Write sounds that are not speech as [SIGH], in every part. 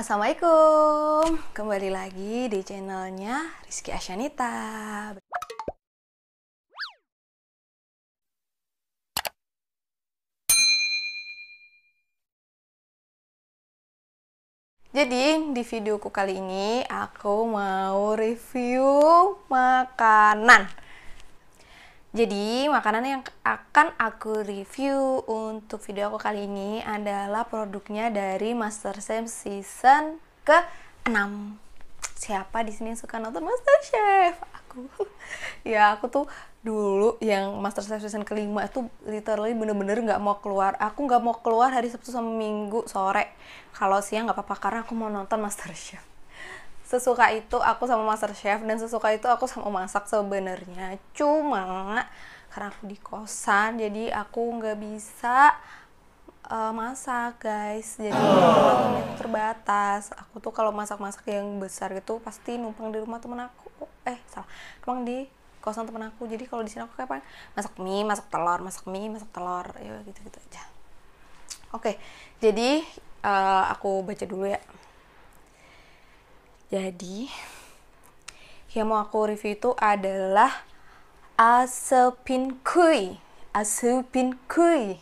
Assalamualaikum Kembali lagi di channelnya Rizky Asyanita Jadi di videoku kali ini aku mau review makanan jadi, makanan yang akan aku review untuk video aku kali ini adalah produknya dari Master Chef season ke-6. Siapa di sini yang suka nonton Master Chef? Aku. [LAUGHS] ya, aku tuh dulu yang Master Chef season kelima itu literally bener-bener nggak mau keluar. Aku nggak mau keluar hari Sabtu sama Minggu sore. Kalau siang nggak apa-apa karena aku mau nonton Master Chef sesuka itu aku sama master chef dan sesuka itu aku sama masak sebenarnya cuma karena aku di kosan jadi aku nggak bisa uh, masak guys jadi oh. itu terbatas aku tuh kalau masak-masak yang besar gitu pasti numpang di rumah temen aku eh salah numpang di kosan temen aku jadi kalau di sini aku kayak apa masak mie masak telur masak mie masak telur ya gitu gitu aja oke okay, jadi uh, aku baca dulu ya jadi, yang mau aku review itu adalah Asepin Kui. Asepin Kui.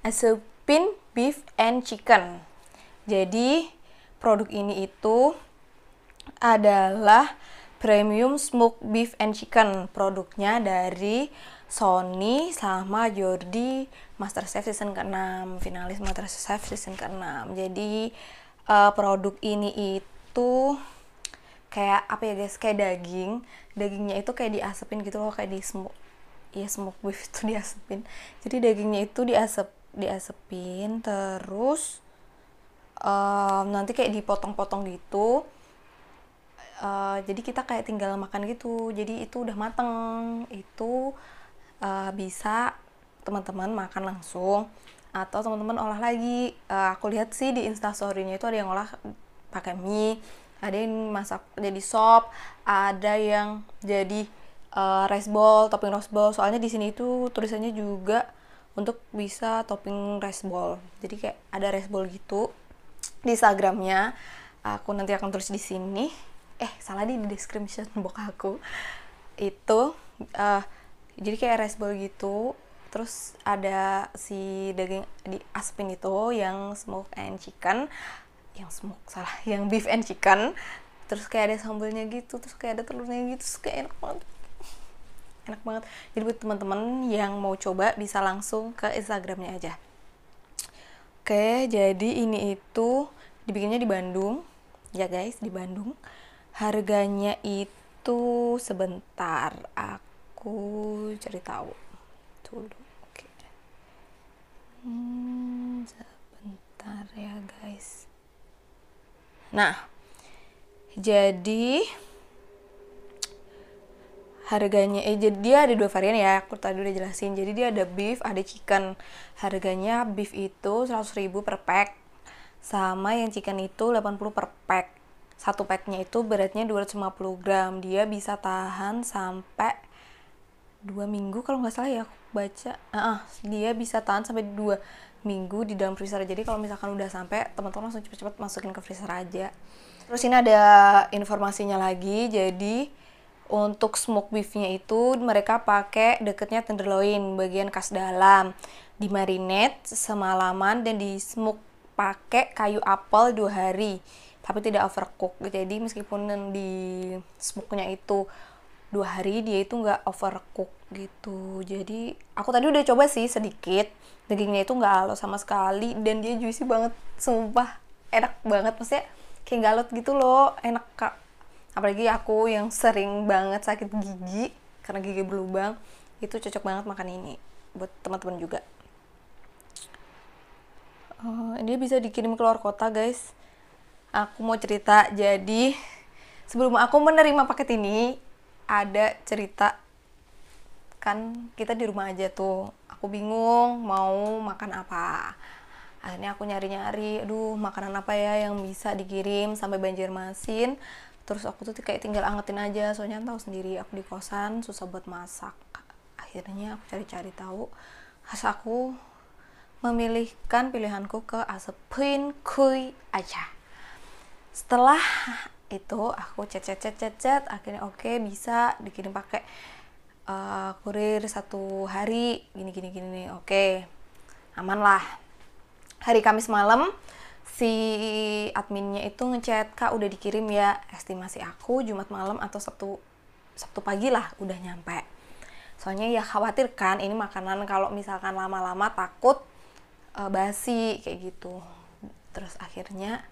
Asepin Beef and Chicken. Jadi, produk ini itu adalah premium smoked beef and chicken. Produknya dari Sony sama Jordi Masterchef season ke-6, finalis Masterchef season ke-6. Jadi, eh, produk ini itu itu kayak apa ya guys kayak daging dagingnya itu kayak diasepin gitu loh kayak di smoke iya smoke beef [LAUGHS] itu diasepin jadi dagingnya itu diasep diasepin terus um, nanti kayak dipotong-potong gitu uh, jadi kita kayak tinggal makan gitu jadi itu udah mateng itu uh, bisa teman-teman makan langsung atau teman-teman olah lagi uh, aku lihat sih di instastorynya itu ada yang olah pakai mie ada yang masak jadi sop ada yang jadi uh, rice ball topping rice ball soalnya di sini itu tulisannya juga untuk bisa topping rice ball jadi kayak ada rice ball gitu di instagramnya aku nanti akan tulis di sini eh salah di description [LAUGHS] box aku itu uh, jadi kayak rice ball gitu terus ada si daging di aspin itu yang smoke and chicken yang smoke salah yang beef and chicken terus kayak ada sambelnya gitu terus kayak ada telurnya gitu terus kayak enak banget enak banget jadi buat teman-teman yang mau coba bisa langsung ke instagramnya aja oke jadi ini itu dibikinnya di Bandung ya guys di Bandung harganya itu sebentar aku cari tahu dulu oke hmm, sebentar ya guys Nah, jadi harganya eh jadi dia ada dua varian ya aku tadi udah jelasin jadi dia ada beef ada chicken harganya beef itu 100 ribu per pack sama yang chicken itu 80 per pack satu packnya itu beratnya 250 gram dia bisa tahan sampai dua minggu kalau nggak salah ya aku baca uh, uh, dia bisa tahan sampai dua minggu di dalam freezer jadi kalau misalkan udah sampai teman-teman langsung cepet-cepet masukin ke freezer aja terus ini ada informasinya lagi jadi untuk smoke beefnya itu mereka pakai deketnya tenderloin bagian khas dalam di marinate semalaman dan di smoke pakai kayu apel dua hari tapi tidak overcook jadi meskipun di smoke-nya itu dua hari dia itu nggak overcook gitu jadi aku tadi udah coba sih sedikit dagingnya itu nggak halus sama sekali dan dia juicy banget sumpah enak banget maksudnya kayak nggak alot gitu loh enak kak apalagi aku yang sering banget sakit gigi karena gigi berlubang itu cocok banget makan ini buat teman-teman juga uh, dia bisa dikirim keluar kota guys aku mau cerita jadi sebelum aku menerima paket ini ada cerita kan kita di rumah aja tuh aku bingung mau makan apa akhirnya aku nyari-nyari aduh makanan apa ya yang bisa dikirim sampai banjir masin terus aku tuh kayak tinggal angetin aja soalnya tahu sendiri aku di kosan susah buat masak akhirnya aku cari-cari tahu khas aku memilihkan pilihanku ke asepin kui aja setelah itu aku chat chat chat chat chat akhirnya oke okay, bisa dikirim pakai uh, kurir satu hari gini gini gini oke okay. aman lah hari Kamis malam si adminnya itu ngechat kak udah dikirim ya estimasi aku Jumat malam atau Sabtu Sabtu pagi lah udah nyampe soalnya ya khawatir kan ini makanan kalau misalkan lama-lama takut uh, basi kayak gitu terus akhirnya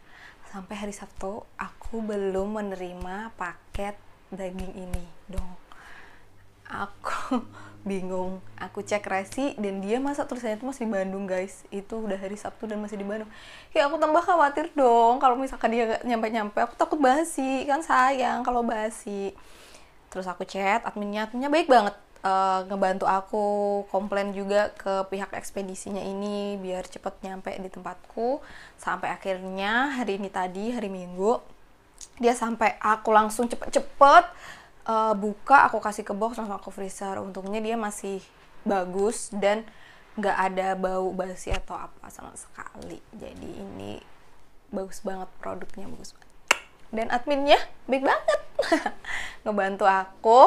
sampai hari Sabtu aku belum menerima paket daging ini dong aku [LAUGHS] bingung aku cek resi dan dia masa tulisannya itu masih di Bandung guys itu udah hari Sabtu dan masih di Bandung ya aku tambah khawatir dong kalau misalkan dia gak nyampe-nyampe aku takut basi kan sayang kalau basi terus aku chat adminnya adminnya baik banget uh, ngebantu aku komplain juga ke pihak ekspedisinya ini biar cepet nyampe di tempatku sampai akhirnya hari ini tadi hari minggu dia sampai aku langsung cepet-cepet uh, buka aku kasih ke box langsung aku freezer untungnya dia masih bagus dan nggak ada bau basi atau apa sama sekali jadi ini bagus banget produknya bagus banget dan adminnya baik banget [LAUGHS] ngebantu aku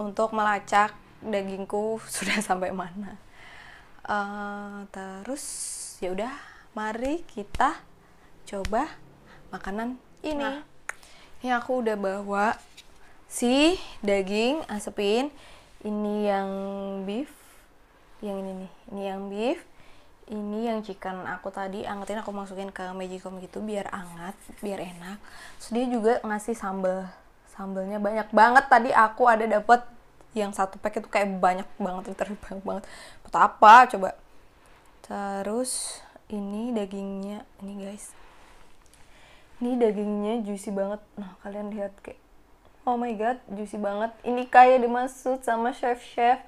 untuk melacak dagingku [LAUGHS] sudah sampai mana. Uh, terus ya udah, mari kita coba makanan ini. Nah. Ini aku udah bawa si daging asepin. Ini yang beef, yang ini nih. Ini yang beef, ini yang chicken aku tadi angetin aku masukin ke magicom gitu biar hangat, biar enak terus dia juga ngasih sambel sambelnya banyak banget tadi aku ada dapat yang satu pack itu kayak banyak banget literally banyak banget apa coba terus ini dagingnya ini guys ini dagingnya juicy banget nah kalian lihat kayak oh my god juicy banget ini kayak dimaksud sama chef chef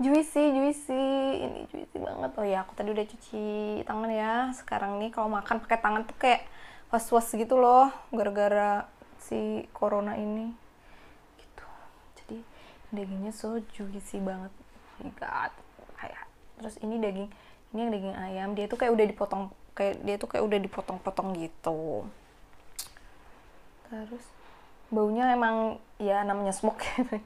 juicy juicy ini juicy banget oh ya aku tadi udah cuci tangan ya sekarang nih kalau makan pakai tangan tuh kayak was was gitu loh gara-gara si corona ini gitu jadi dagingnya so juicy banget oh my god terus ini daging ini yang daging ayam dia tuh kayak udah dipotong kayak dia tuh kayak udah dipotong-potong gitu terus baunya emang ya namanya smoke [LAUGHS] gitu.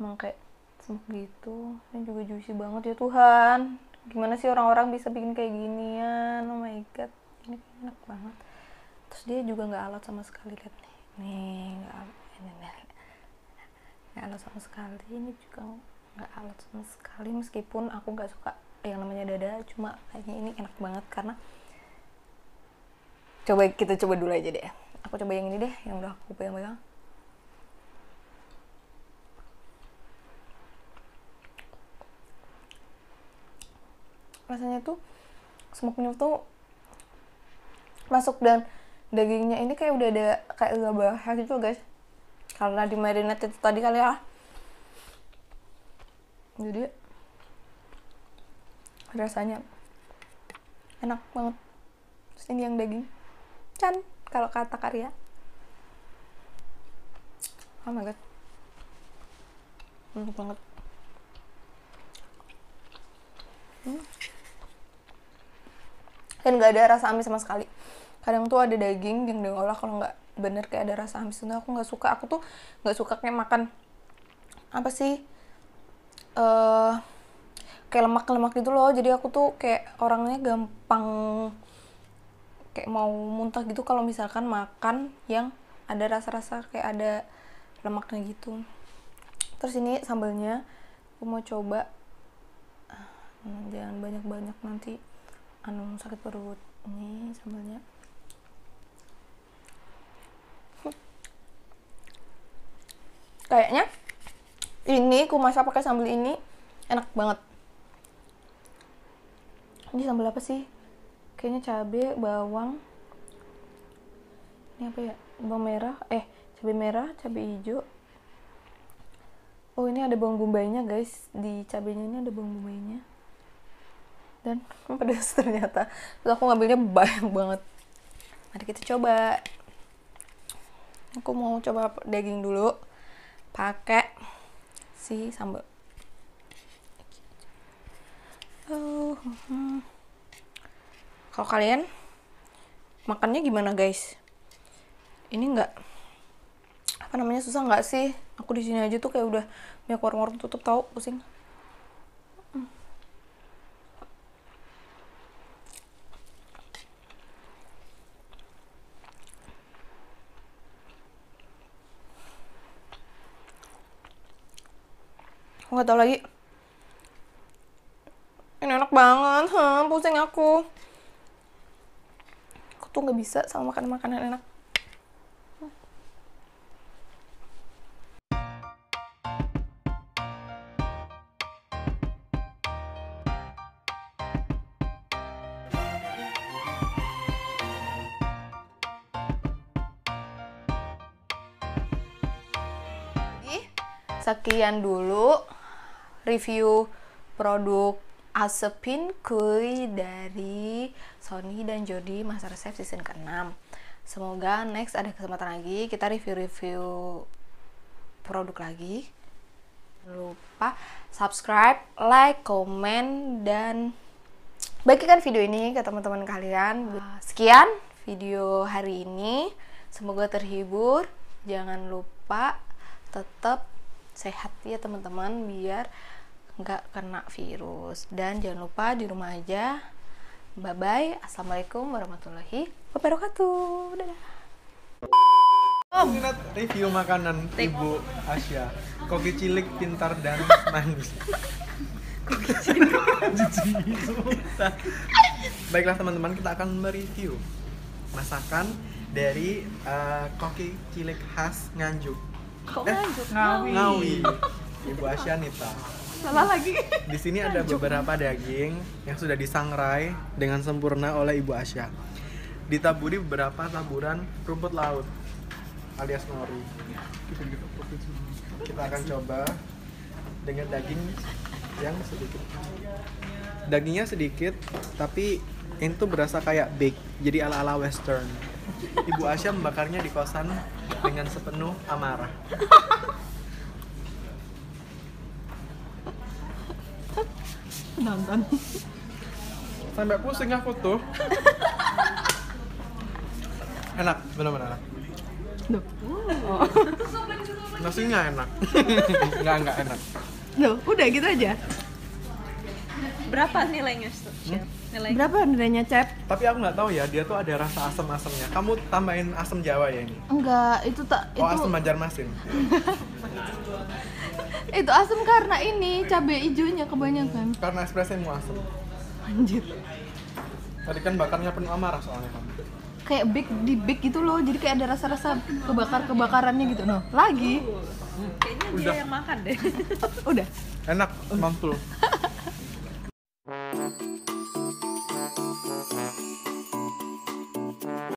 emang kayak smoke gitu ini juga juicy banget ya Tuhan gimana sih orang-orang bisa bikin kayak ginian oh my god ini enak banget terus dia juga nggak alat sama sekali lihat nih nih nggak ini nggak alot sama sekali ini juga nggak alot sama sekali meskipun aku nggak suka yang namanya dada cuma kayaknya ini enak banget karena coba kita coba dulu aja deh aku coba yang ini deh yang udah aku pegang-pegang rasanya tuh smoke tuh masuk dan dagingnya ini kayak udah ada kayak udah bahas gitu guys karena di marinate itu tadi kali ya jadi rasanya enak banget terus ini yang daging can kalau kata karya oh my god enak banget hmm. dan gak ada rasa amis sama sekali kadang tuh ada daging yang diolah kalau nggak bener kayak ada rasa amis itu aku nggak suka aku tuh nggak suka kayak makan apa sih uh, kayak lemak-lemak gitu loh jadi aku tuh kayak orangnya gampang kayak mau muntah gitu kalau misalkan makan yang ada rasa-rasa kayak ada lemaknya gitu terus ini sambalnya aku mau coba ah, hmm, jangan banyak-banyak nanti anu sakit perut ini sambalnya kayaknya ini ku masak pakai sambal ini enak banget ini sambal apa sih kayaknya cabe bawang ini apa ya bawang merah eh cabe merah cabe hijau oh ini ada bawang bombaynya guys di cabenya ini ada bawang bombaynya dan [LAUGHS] pedas ternyata terus aku ngambilnya banyak banget mari kita coba aku mau coba daging dulu pakai si sambal oh hmm. kalau kalian makannya gimana guys ini enggak apa namanya susah enggak sih aku di sini aja tuh kayak udah banyak warung-warung tutup tau pusing aku nggak tahu lagi ini enak banget huh? pusing aku aku tuh nggak bisa sama makan makanan enak sekian dulu review produk Asepin Kui dari Sony dan Jody Master Chef season ke-6 semoga next ada kesempatan lagi kita review-review produk lagi Jangan lupa subscribe, like, komen, dan bagikan video ini ke teman-teman kalian sekian video hari ini semoga terhibur jangan lupa tetap sehat ya teman-teman biar nggak kena virus dan jangan lupa di rumah aja bye bye assalamualaikum warahmatullahi wabarakatuh dadah Oh. review makanan Ibu Asia. Koki cilik, pintar dan manis. Baiklah teman-teman, kita akan mereview masakan dari uh, koki cilik khas Nganjuk. Kok eh, Nganjuk? Ngawi. Ngawi. Ibu Asia Nita salah lagi [LAUGHS] di sini ada beberapa daging yang sudah disangrai dengan sempurna oleh ibu Asya ditaburi beberapa taburan rumput laut alias nori kita akan coba dengan daging yang sedikit dagingnya sedikit tapi itu berasa kayak bake jadi ala ala western ibu Asya membakarnya di kosan dengan sepenuh amarah [LAUGHS] nonton sampai pusing aku tuh enak benar-benar enak Oh. Nasinya enak. Enggak, [LAUGHS] enggak enak. Loh, udah gitu aja. Berapa nilainya, Chef? Hmm? Nilai. Berapa nilainya, Chef? Tapi aku nggak tahu ya, dia tuh ada rasa asam-asamnya. Kamu tambahin asam Jawa ya ini? Enggak, itu tak oh, itu Oh, asam Banjarmasin. [LAUGHS] itu asam karena ini cabai hijaunya kebanyakan karena espressomu asam anjir tadi kan bakarnya penuh amarah soalnya kan kayak big di big gitu loh jadi kayak ada rasa-rasa kebakar kebakarannya gitu no lagi kayaknya udah. dia yang makan deh udah enak mantul [LAUGHS]